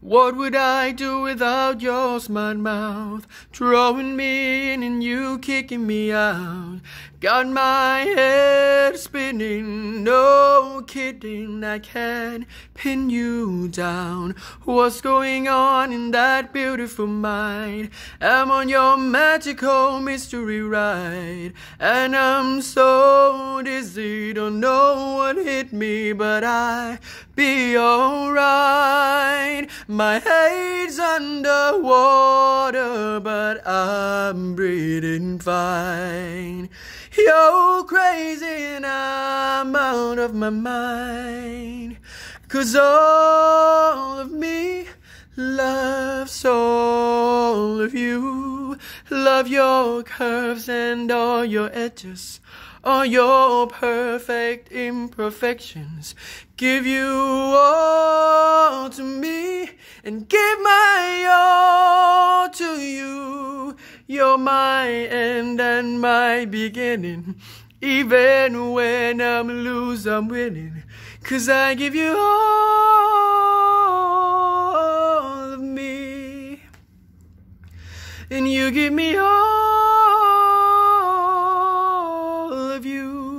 What would I do without your smart mouth? Drawing me in and you kicking me out. Got my head spinning, no kidding, I can't pin you down. What's going on in that beautiful mind? I'm on your magical mystery ride, and I'm so dizzy, don't know what hit me, but I be alright. My head's underwater, but I'm breathing fine. You're crazy and I'm out of my mind. Cause all of me loves all of you. Love your curves and all your edges. All your perfect imperfections. Give you all and give my all to you. You're my end and my beginning. Even when I'm lose, I'm winning. Cause I give you all of me. And you give me all of you.